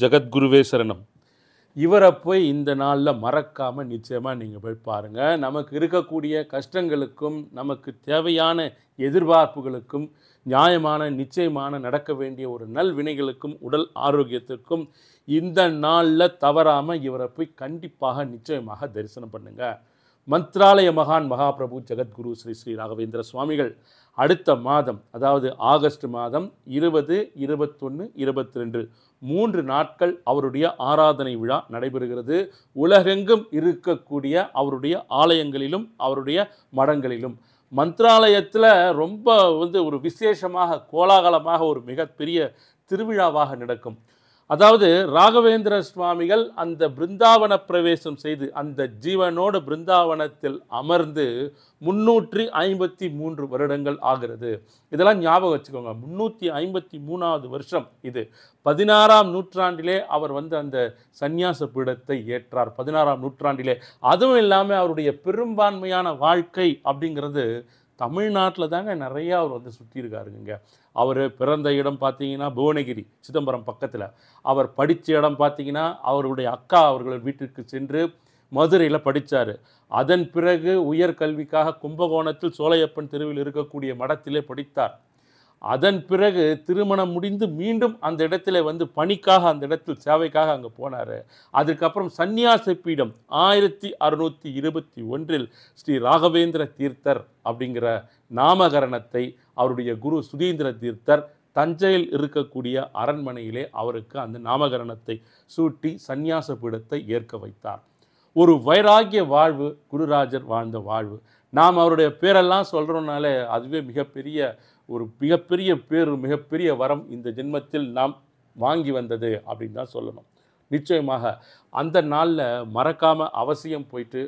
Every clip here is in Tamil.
ஜெகத்குருவே சரணம் இவரை போய் இந்த நாளில் மறக்காமல் நிச்சயமாக நீங்கள் போய் பாருங்கள் நமக்கு இருக்கக்கூடிய கஷ்டங்களுக்கும் நமக்கு தேவையான எதிர்பார்ப்புகளுக்கும் நியாயமான நிச்சயமான நடக்க வேண்டிய ஒரு நல் வினைகளுக்கும் உடல் ஆரோக்கியத்திற்கும் இந்த நாளில் தவறாமல் இவரை போய் கண்டிப்பாக நிச்சயமாக தரிசனம் பண்ணுங்கள் மந்த்ராலய மகான் மகாபிரபு ஜெகத்குரு ஸ்ரீ ஸ்ரீ ராகவேந்திர சுவாமிகள் அடுத்த மாதம் அதாவது ஆகஸ்ட் மாதம் இருபது இருபத்தொன்று இருபத்தி ரெண்டு மூன்று நாட்கள் அவருடைய ஆராதனை விழா நடைபெறுகிறது உலகெங்கும் இருக்கக்கூடிய அவருடைய ஆலயங்களிலும் அவருடைய மடங்களிலும் மந்த்ராலயத்தில் ரொம்ப வந்து ஒரு விசேஷமாக கோலாகலமாக ஒரு மிகப்பெரிய திருவிழாவாக நடக்கும் அதாவது ராகவேந்திர சுவாமிகள் அந்த பிருந்தாவன பிரவேசம் செய்து அந்த ஜீவனோட பிருந்தாவனத்தில் அமர்ந்து முன்னூற்றி ஐம்பத்தி மூன்று வருடங்கள் ஆகிறது இதெல்லாம் ஞாபகம் வச்சுக்கோங்க முந்நூற்றி ஐம்பத்தி மூணாவது வருஷம் இது பதினாறாம் நூற்றாண்டிலே அவர் வந்து அந்த சந்நியாச பீடத்தை ஏற்றார் பதினாறாம் நூற்றாண்டிலே அதுவும் இல்லாமல் அவருடைய பெரும்பான்மையான வாழ்க்கை அப்படிங்கிறது தமிழ்நாட்டில் தாங்க நிறையா அவர் வந்து சுற்றி இருக்காருங்க அவர் பிறந்த இடம் பார்த்தீங்கன்னா புவனகிரி சிதம்பரம் பக்கத்தில் அவர் படித்த இடம் பார்த்தீங்கன்னா அவருடைய அக்கா அவர்கள் வீட்டிற்கு சென்று மதுரையில் படித்தார் அதன் பிறகு உயர்கல்விக்காக கும்பகோணத்தில் சோலையப்பன் தெருவில் இருக்கக்கூடிய மடத்திலே படித்தார் அதன் பிறகு திருமணம் முடிந்து மீண்டும் அந்த இடத்துல வந்து பணிக்காக அந்த இடத்தில் சேவைக்காக அங்கே போனார் அதுக்கப்புறம் சந்நியாச பீடம் ஆயிரத்தி அறுநூற்றி இருபத்தி ஒன்றில் ஸ்ரீ ராகவேந்திர தீர்த்தர் அப்படிங்கிற நாமகரணத்தை அவருடைய குரு சுதீந்திர தீர்த்தர் தஞ்சையில் இருக்கக்கூடிய அரண்மனையிலே அவருக்கு அந்த நாமகரணத்தை சூட்டி சந்நியாச பீடத்தை ஏற்க வைத்தார் ஒரு வைராகிய வாழ்வு குருராஜர் வாழ்ந்த வாழ்வு நாம் அவருடைய பேரெல்லாம் சொல்கிறோம்னாலே அதுவே மிகப்பெரிய ஒரு மிகப்பெரிய பேர் மிகப்பெரிய வரம் இந்த ஜென்மத்தில் நாம் வாங்கி வந்தது அப்படின்னு தான் சொல்லணும் நிச்சயமாக அந்த நாளில் மறக்காமல் அவசியம் போயிட்டு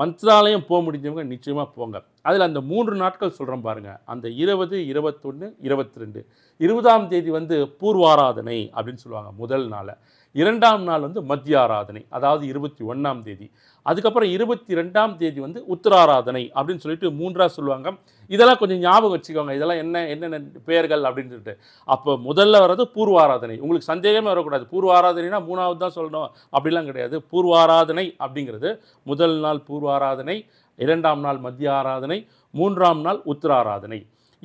மந்திராலயம் போக முடிஞ்சவங்க நிச்சயமாக போங்க அதில் அந்த மூன்று நாட்கள் சொல்கிறோம் பாருங்கள் அந்த இருபது இருபத்தொன்று இருபத்தி ரெண்டு இருபதாம் தேதி வந்து பூர்வாராதனை அப்படின்னு சொல்லுவாங்க முதல் நாளில் இரண்டாம் நாள் வந்து மத்திய ஆராதனை அதாவது இருபத்தி ஒன்றாம் தேதி அதுக்கப்புறம் இருபத்தி ரெண்டாம் தேதி வந்து உத்தராராதனை அப்படின்னு சொல்லிட்டு மூன்றாக சொல்லுவாங்க இதெல்லாம் கொஞ்சம் ஞாபகம் வச்சுக்கோங்க இதெல்லாம் என்ன என்னென்ன பெயர்கள் அப்படின்னு சொல்லிட்டு அப்போ முதல்ல வர்றது பூர்வாராதனை உங்களுக்கு சந்தேகமே வரக்கூடாது பூர்வாராதனைனா மூணாவது தான் சொல்லணும் அப்படிலாம் கிடையாது பூர்வாராதனை அப்படிங்கிறது முதல் நாள் பூர்வாராதனை இரண்டாம் நாள் மத்திய ஆராதனை மூன்றாம் நாள் ஆராதனை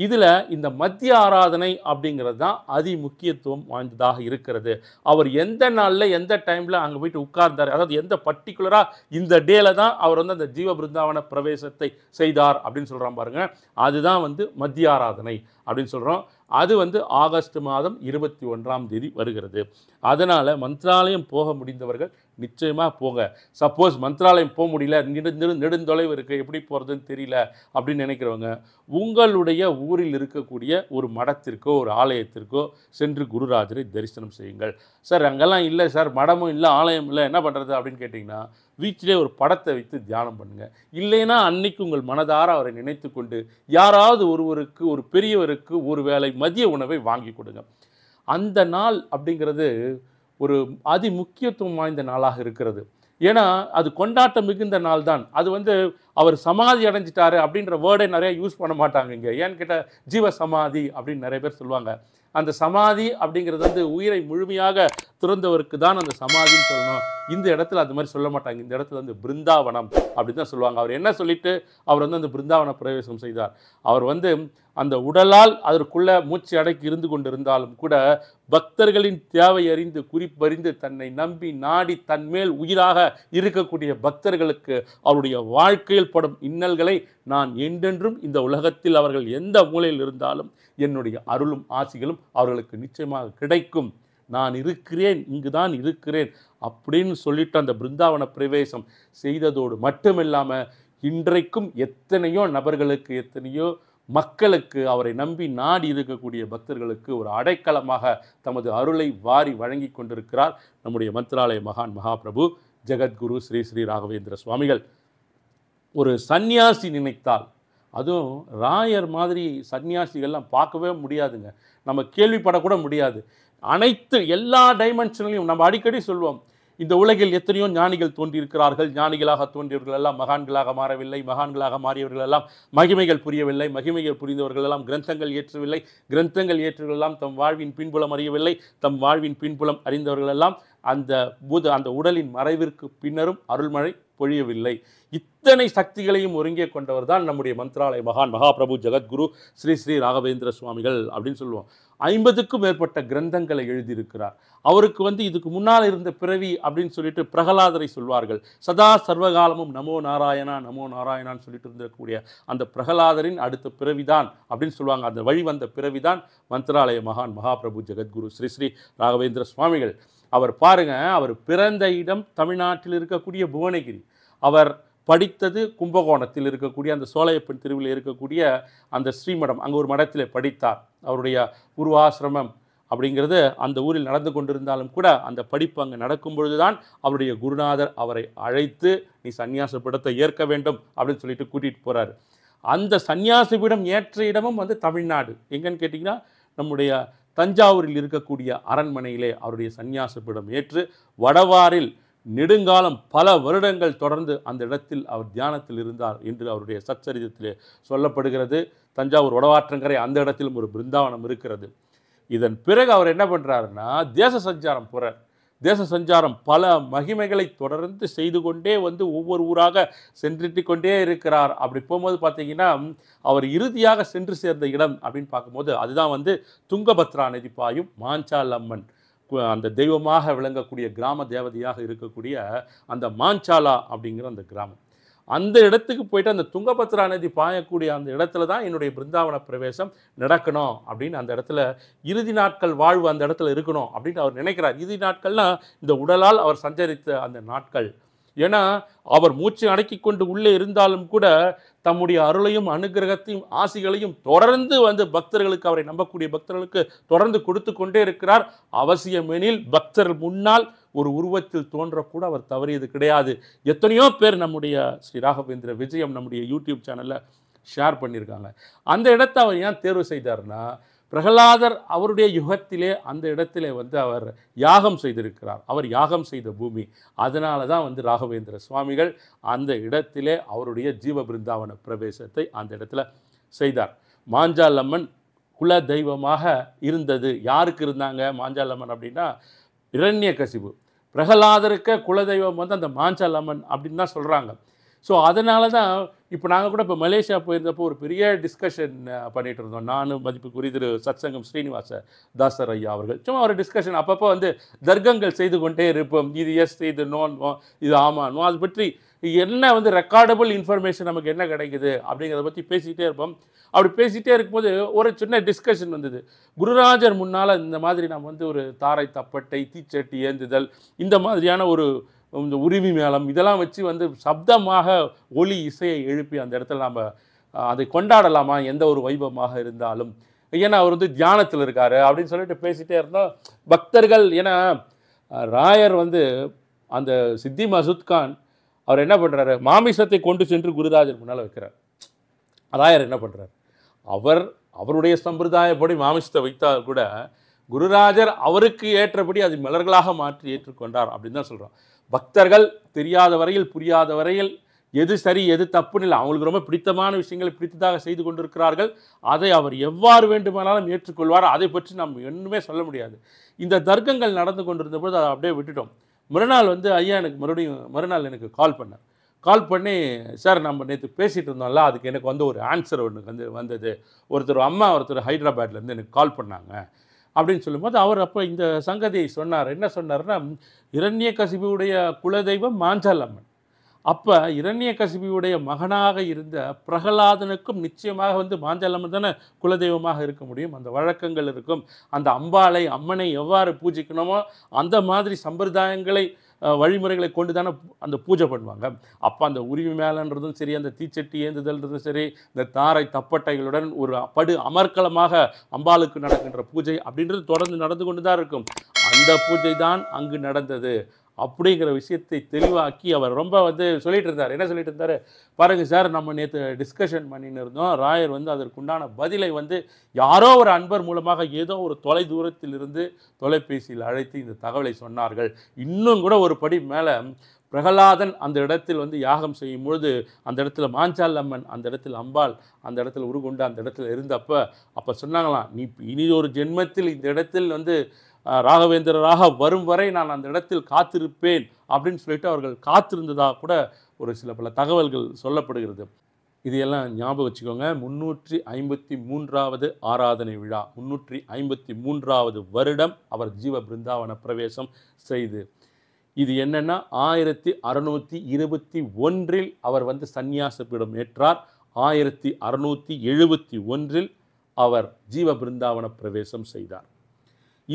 இதில் இந்த மத்திய ஆராதனை அப்படிங்கிறது தான் அதி முக்கியத்துவம் வாய்ந்ததாக இருக்கிறது அவர் எந்த நாளில் எந்த டைமில் அங்கே போயிட்டு உட்கார்ந்தார் அதாவது எந்த பர்டிகுலராக இந்த டேல தான் அவர் வந்து அந்த ஜீவ பிருந்தாவன பிரவேசத்தை செய்தார் அப்படின்னு சொல்கிறோம் பாருங்கள் அதுதான் வந்து மத்திய ஆராதனை அப்படின்னு சொல்கிறோம் அது வந்து ஆகஸ்ட் மாதம் இருபத்தி ஒன்றாம் தேதி வருகிறது அதனால் மந்திராலயம் போக முடிந்தவர்கள் நிச்சயமாக போங்க சப்போஸ் மந்திராலயம் போக முடியல நெடு நெடுந்தொலைவு இருக்குது எப்படி போகிறதுன்னு தெரியல அப்படின்னு நினைக்கிறவங்க உங்களுடைய ஊரில் இருக்கக்கூடிய ஒரு மடத்திற்கோ ஒரு ஆலயத்திற்கோ சென்று குருராஜரை தரிசனம் செய்யுங்கள் சார் அங்கெல்லாம் இல்லை சார் மடமும் இல்லை ஆலயம் இல்லை என்ன பண்ணுறது அப்படின்னு கேட்டிங்கன்னா வீட்டிலே ஒரு படத்தை வைத்து தியானம் பண்ணுங்கள் இல்லைன்னா அன்னைக்கு உங்கள் மனதார அவரை நினைத்து கொண்டு யாராவது ஒருவருக்கு ஒரு பெரியவருக்கு ஒரு வேளை மதிய உணவை வாங்கி கொடுங்க அந்த நாள் அப்படிங்கிறது ஒரு அதி முக்கியத்துவம் வாய்ந்த நாளாக இருக்கிறது ஏன்னா அது கொண்டாட்டம் மிகுந்த நாள் தான் அது வந்து அவர் சமாதி அடைஞ்சிட்டாரு அப்படின்ற வேர்டை நிறைய யூஸ் பண்ண மாட்டாங்க இங்கே ஏன்னு கேட்டால் ஜீவ சமாதி அப்படின்னு நிறைய பேர் சொல்லுவாங்க அந்த சமாதி அப்படிங்கிறது வந்து உயிரை முழுமையாக துறந்தவருக்கு தான் அந்த சமாதின்னு சொல்லணும் இந்த இடத்துல அது மாதிரி சொல்ல மாட்டாங்க இந்த இடத்துல வந்து பிருந்தாவனம் அப்படின்னு தான் சொல்லுவாங்க அவர் என்ன சொல்லிட்டு அவர் வந்து அந்த பிருந்தாவன பிரவேசம் செய்தார் அவர் வந்து அந்த உடலால் அதற்குள்ளே மூச்சு அடைக்கி இருந்து கொண்டு இருந்தாலும் கூட பக்தர்களின் தேவை அறிந்து குறிப்பறிந்து தன்னை நம்பி நாடி தன்மேல் உயிராக இருக்கக்கூடிய பக்தர்களுக்கு அவருடைய வாழ்க்கையில் படும் இன்னல்களை நான் என்றென்றும் இந்த உலகத்தில் அவர்கள் எந்த மூலையில் இருந்தாலும் என்னுடைய அருளும் ஆசிகளும் அவர்களுக்கு நிச்சயமாக கிடைக்கும் நான் இருக்கிறேன் இங்கு தான் இருக்கிறேன் அப்படின்னு சொல்லிட்டு அந்த பிருந்தாவன பிரவேசம் செய்ததோடு மட்டுமில்லாமல் இன்றைக்கும் எத்தனையோ நபர்களுக்கு எத்தனையோ மக்களுக்கு அவரை நம்பி நாடி இருக்கக்கூடிய பக்தர்களுக்கு ஒரு அடைக்கலமாக தமது அருளை வாரி வழங்கி கொண்டிருக்கிறார் நம்முடைய மந்திராலய மகான் மகாபிரபு ஜெகத்குரு ஸ்ரீ ஸ்ரீ ராகவேந்திர சுவாமிகள் ஒரு சந்நியாசி நினைத்தால் அதுவும் ராயர் மாதிரி சன்னியாசிகள்லாம் பார்க்கவே முடியாதுங்க நம்ம கேள்விப்படக்கூட முடியாது அனைத்து எல்லா டைமென்ஷன்லையும் நம்ம அடிக்கடி சொல்லுவோம் இந்த உலகில் எத்தனையோ ஞானிகள் தோன்றியிருக்கிறார்கள் ஞானிகளாக தோன்றியவர்கள் எல்லாம் மகான்களாக மாறவில்லை மகான்களாக மாறியவர்கள் எல்லாம் மகிமைகள் புரியவில்லை மகிமைகள் புரிந்தவர்கள் எல்லாம் கிரந்தங்கள் ஏற்றவில்லை கிரந்தங்கள் ஏற்றவர்கள் எல்லாம் தம் வாழ்வின் பின்புலம் அறியவில்லை தம் வாழ்வின் பின்புலம் அறிந்தவர்கள் எல்லாம் அந்த பூத அந்த உடலின் மறைவிற்கு பின்னரும் அருள்மழை பொழியவில்லை இத்தனை சக்திகளையும் ஒருங்கே கொண்டவர் தான் நம்முடைய மந்திராலய மகான் மகாபிரபு ஜெகத்குரு ஸ்ரீ ஸ்ரீ ராகவேந்திர சுவாமிகள் அப்படின்னு சொல்லுவோம் ஐம்பதுக்கும் மேற்பட்ட கிரந்தங்களை எழுதியிருக்கிறார் அவருக்கு வந்து இதுக்கு முன்னால் இருந்த பிறவி அப்படின்னு சொல்லிட்டு பிரகலாதரை சொல்வார்கள் சதா சர்வகாலமும் நமோ நாராயணா நமோ நாராயணான்னு சொல்லிட்டு இருந்திருக்கக்கூடிய அந்த பிரகலாதரின் அடுத்த பிறவிதான் அப்படின்னு சொல்லுவாங்க அந்த வழி வந்த பிறவிதான் மந்திராலய மகான் மகாபிரபு ஜெகத்குரு ஸ்ரீ ஸ்ரீ ராகவேந்திர சுவாமிகள் அவர் பாருங்கள் அவர் பிறந்த இடம் தமிழ்நாட்டில் இருக்கக்கூடிய புவனகிரி அவர் படித்தது கும்பகோணத்தில் இருக்கக்கூடிய அந்த சோலையப்பன் திருவில் இருக்கக்கூடிய அந்த ஸ்ரீமடம் அங்கே ஒரு மடத்தில் படித்தார் அவருடைய உருவாசிரமம் அப்படிங்கிறது அந்த ஊரில் நடந்து கொண்டிருந்தாலும் கூட அந்த படிப்பு அங்கே நடக்கும் தான் அவருடைய குருநாதர் அவரை அழைத்து நீ சன்னியாச பீடத்தை ஏற்க வேண்டும் அப்படின்னு சொல்லிட்டு கூட்டிகிட்டு போகிறாரு அந்த சன்னியாசி பீடம் ஏற்ற இடமும் வந்து தமிழ்நாடு எங்கன்னு கேட்டிங்கன்னா நம்முடைய தஞ்சாவூரில் இருக்கக்கூடிய அரண்மனையிலே அவருடைய சன்னியாச பீடம் ஏற்று வடவாரில் நெடுங்காலம் பல வருடங்கள் தொடர்ந்து அந்த இடத்தில் அவர் தியானத்தில் இருந்தார் என்று அவருடைய சச்சரிதத்திலே சொல்லப்படுகிறது தஞ்சாவூர் உடவாற்றங்கரை அந்த இடத்திலும் ஒரு பிருந்தாவனம் இருக்கிறது இதன் பிறகு அவர் என்ன பண்ணுறாருன்னா தேச சஞ்சாரம் போகிறார் தேச சஞ்சாரம் பல மகிமைகளை தொடர்ந்து செய்து கொண்டே வந்து ஒவ்வொரு ஊராக சென்றுட்டு கொண்டே இருக்கிறார் அப்படி போகும்போது பார்த்தீங்கன்னா அவர் இறுதியாக சென்று சேர்ந்த இடம் அப்படின்னு பார்க்கும்போது அதுதான் வந்து துங்கபத்ரா நதி பாயும் மாஞ்சாலம்மன் அந்த தெய்வமாக விளங்கக்கூடிய கிராம தேவதையாக இருக்கக்கூடிய அந்த மாஞ்சாலா அப்படிங்கிற அந்த கிராமம் அந்த இடத்துக்கு போயிட்டு அந்த துங்கபத்ரா நதி பாயக்கூடிய அந்த இடத்துல தான் என்னுடைய பிருந்தாவன பிரவேசம் நடக்கணும் அப்படின்னு அந்த இடத்துல இறுதி நாட்கள் வாழ்வு அந்த இடத்துல இருக்கணும் அப்படின்னு அவர் நினைக்கிறார் இறுதி நாட்கள்னால் இந்த உடலால் அவர் சஞ்சரித்த அந்த நாட்கள் ஏன்னா அவர் மூச்சு அடக்கி கொண்டு உள்ளே இருந்தாலும் கூட தம்முடைய அருளையும் அனுகிரகத்தையும் ஆசிகளையும் தொடர்ந்து வந்து பக்தர்களுக்கு அவரை நம்பக்கூடிய பக்தர்களுக்கு தொடர்ந்து கொடுத்து கொண்டே இருக்கிறார் அவசியமெனில் பக்தர் முன்னால் ஒரு உருவத்தில் தோன்றக்கூட அவர் தவறியது கிடையாது எத்தனையோ பேர் நம்முடைய ஸ்ரீ ராகவேந்திர விஜயம் நம்முடைய யூடியூப் சேனலில் ஷேர் பண்ணியிருக்காங்க அந்த இடத்த அவர் ஏன் தேர்வு செய்தார்னா பிரகலாதர் அவருடைய யுகத்திலே அந்த இடத்திலே வந்து அவர் யாகம் செய்திருக்கிறார் அவர் யாகம் செய்த பூமி அதனால தான் வந்து ராகவேந்திர சுவாமிகள் அந்த இடத்திலே அவருடைய ஜீவ பிருந்தாவன பிரவேசத்தை அந்த இடத்துல செய்தார் மாஞ்சாலம்மன் குல தெய்வமாக இருந்தது யாருக்கு இருந்தாங்க மாஞ்சாலம்மன் அப்படின்னா இரண்ய கசிவு பிரகலாதருக்க குலதெய்வம் வந்து அந்த மாஞ்சாலம்மன் அப்படின்னு தான் சொல்கிறாங்க ஸோ அதனால தான் இப்போ நாங்கள் கூட இப்போ மலேசியா போயிருந்தப்போ ஒரு பெரிய டிஸ்கஷன் பண்ணிகிட்டு இருந்தோம் நானும் மதிப்பு திரு சத்சங்கம் ஸ்ரீனிவாச தாசர் ஐயா அவர்கள் சும்மா ஒரு டிஸ்கஷன் அப்பப்போ வந்து தர்க்கங்கள் செய்து கொண்டே இருப்போம் இது எஸ் இது நோன் இது நோ அது பற்றி என்ன வந்து ரெக்கார்டபுள் இன்ஃபர்மேஷன் நமக்கு என்ன கிடைக்குது அப்படிங்கிறத பற்றி பேசிக்கிட்டே இருப்போம் அப்படி பேசிகிட்டே இருக்கும்போது ஒரு சின்ன டிஸ்கஷன் வந்தது குருராஜர் முன்னால் இந்த மாதிரி நம்ம வந்து ஒரு தாரை தப்பட்டை தீச்சட்டி ஏந்துதல் இந்த மாதிரியான ஒரு இந்த உருவி மேளம் இதெல்லாம் வச்சு வந்து சப்தமாக ஒளி இசையை எழுப்பி அந்த இடத்துல நம்ம அதை கொண்டாடலாமா எந்த ஒரு வைபவமாக இருந்தாலும் ஏன்னா அவர் வந்து தியானத்தில் இருக்கார் அப்படின்னு சொல்லிட்டு பேசிகிட்டே இருந்தால் பக்தர்கள் ஏன்னா ராயர் வந்து அந்த சித்தி மசூத் கான் அவர் என்ன பண்ணுறாரு மாமிசத்தை கொண்டு சென்று குருதாஜர் முன்னால் வைக்கிறார் ராயர் என்ன பண்ணுறார் அவர் அவருடைய சம்பிரதாயப்படி மாமிசத்தை வைத்தால் கூட குருராஜர் அவருக்கு ஏற்றபடி அது மலர்களாக மாற்றி ஏற்றுக்கொண்டார் அப்படின்னு தான் சொல்கிறோம் பக்தர்கள் தெரியாத வரையில் புரியாத வரையில் எது சரி எது தப்புன்னு இல்லை அவங்களுக்கு ரொம்ப பிடித்தமான விஷயங்களை பிடித்ததாக செய்து கொண்டிருக்கிறார்கள் அதை அவர் எவ்வாறு வேண்டுமானாலும் ஏற்றுக்கொள்வார் அதை பற்றி நாம் ஒன்றுமே சொல்ல முடியாது இந்த தர்க்கங்கள் நடந்து கொண்டிருந்த பொழுது அதை அப்படியே விட்டுட்டோம் மறுநாள் வந்து ஐயா எனக்கு மறுபடியும் மறுநாள் எனக்கு கால் பண்ணார் கால் பண்ணி சார் நம்ம நேற்று பேசிகிட்டு இருந்தோம்ல அதுக்கு எனக்கு வந்து ஒரு ஆன்சர் ஒன்று வந்து வந்தது ஒருத்தர் அம்மா ஒருத்தர் ஹைதராபாத்லேருந்து எனக்கு கால் பண்ணாங்க அப்படின்னு சொல்லும்போது அவர் அப்போ இந்த சங்கதியை சொன்னார் என்ன சொன்னார்னா இரண்ய கசிபியுடைய குலதெய்வம் மாஞ்சலம்மன் அப்போ இரண்ய கசிபியுடைய மகனாக இருந்த பிரகலாதனுக்கும் நிச்சயமாக வந்து மாஞ்சலம்மன் தானே குலதெய்வமாக இருக்க முடியும் அந்த வழக்கங்கள் இருக்கும் அந்த அம்பாளை அம்மனை எவ்வாறு பூஜிக்கணுமோ அந்த மாதிரி சம்பிரதாயங்களை வழிமுறைகளை கொண்டு தானே அந்த பூஜை பண்ணுவாங்க அப்போ அந்த உரிமை மேலன்றதும் சரி அந்த தீச்சட்டி ஏந்துதல்ன்றதும் சரி இந்த தாரை தப்பட்டைகளுடன் ஒரு படு அமர்க்கலமாக அம்பாளுக்கு நடக்கின்ற பூஜை அப்படின்றது தொடர்ந்து நடந்து கொண்டு தான் இருக்கும் அந்த பூஜை தான் அங்கு நடந்தது அப்படிங்கிற விஷயத்தை தெளிவாக்கி அவர் ரொம்ப வந்து சொல்லிகிட்டு இருந்தார் என்ன சொல்லிட்டு இருந்தார் பாருங்கள் சார் நம்ம நேற்று டிஸ்கஷன் பண்ணின்னு இருந்தோம் ராயர் வந்து அதற்குண்டான பதிலை வந்து யாரோ ஒரு அன்பர் மூலமாக ஏதோ ஒரு தொலை தூரத்தில் இருந்து தொலைபேசியில் அழைத்து இந்த தகவலை சொன்னார்கள் இன்னும் கூட ஒரு படி மேலே பிரகலாதன் அந்த இடத்தில் வந்து யாகம் செய்யும் பொழுது அந்த இடத்துல மாஞ்சால் அம்மன் அந்த இடத்தில் அம்பாள் அந்த இடத்துல உருகுண்டு அந்த இடத்துல இருந்தப்போ அப்போ சொன்னாங்களாம் நீ இனி ஒரு ஜென்மத்தில் இந்த இடத்தில் வந்து ராகவேந்திரராக வரும் வரை நான் அந்த இடத்தில் காத்திருப்பேன் அப்படின்னு சொல்லிட்டு அவர்கள் காத்திருந்ததாக கூட ஒரு சில பல தகவல்கள் சொல்லப்படுகிறது இதையெல்லாம் ஞாபகம் வச்சுக்கோங்க முன்னூற்றி ஐம்பத்தி மூன்றாவது ஆராதனை விழா முன்னூற்றி ஐம்பத்தி மூன்றாவது வருடம் அவர் ஜீவ பிருந்தாவன பிரவேசம் செய்து இது என்னென்னா ஆயிரத்தி அறுநூற்றி இருபத்தி ஒன்றில் அவர் வந்து சந்நியாச பீடம் ஏற்றார் ஆயிரத்தி அறுநூற்றி எழுபத்தி ஒன்றில் அவர் ஜீவ பிருந்தாவன பிரவேசம் செய்தார்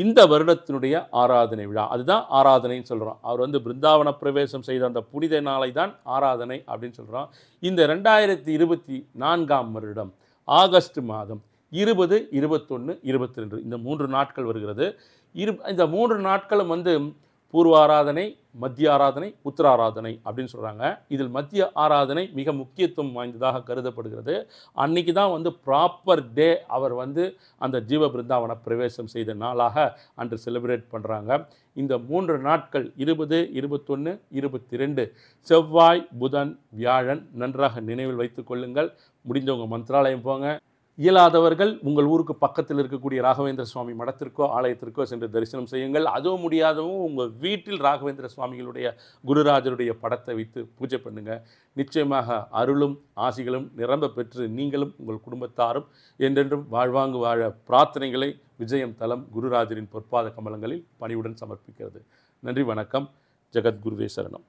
இந்த வருடத்தினுடைய ஆராதனை விழா அதுதான் ஆராதனைன்னு சொல்கிறோம் அவர் வந்து பிருந்தாவன பிரவேசம் செய்த அந்த புனித நாளை தான் ஆராதனை அப்படின்னு சொல்கிறோம் இந்த ரெண்டாயிரத்தி இருபத்தி நான்காம் வருடம் ஆகஸ்ட் மாதம் இருபது இருபத்தொன்று இருபத்தி ரெண்டு இந்த மூன்று நாட்கள் வருகிறது இரு இந்த மூன்று நாட்களும் வந்து பூர்வ ஆராதனை மத்திய ஆராதனை உத்தர ஆராதனை அப்படின்னு சொல்கிறாங்க இதில் மத்திய ஆராதனை மிக முக்கியத்துவம் வாய்ந்ததாக கருதப்படுகிறது அன்னைக்கு தான் வந்து ப்ராப்பர் டே அவர் வந்து அந்த ஜீவ பிருந்தாவன பிரவேசம் செய்த நாளாக அன்று செலிப்ரேட் பண்ணுறாங்க இந்த மூன்று நாட்கள் இருபது இருபத்தொன்று இருபத்தி ரெண்டு செவ்வாய் புதன் வியாழன் நன்றாக நினைவில் வைத்து கொள்ளுங்கள் முடிஞ்சவங்க மந்திராலயம் போங்க இயலாதவர்கள் உங்கள் ஊருக்கு பக்கத்தில் இருக்கக்கூடிய ராகவேந்திர சுவாமி மடத்திற்கோ ஆலயத்திற்கோ சென்று தரிசனம் செய்யுங்கள் அதுவும் முடியாதவும் உங்கள் வீட்டில் ராகவேந்திர சுவாமிகளுடைய குருராஜருடைய படத்தை வைத்து பூஜை பண்ணுங்கள் நிச்சயமாக அருளும் ஆசிகளும் நிரம்ப பெற்று நீங்களும் உங்கள் குடும்பத்தாரும் என்றென்றும் வாழ்வாங்கு வாழ பிரார்த்தனைகளை விஜயம் தலம் குருராஜரின் பொற்பாத கமலங்களில் பணிவுடன் சமர்ப்பிக்கிறது நன்றி வணக்கம் ஜெகத்குருவே சரணம்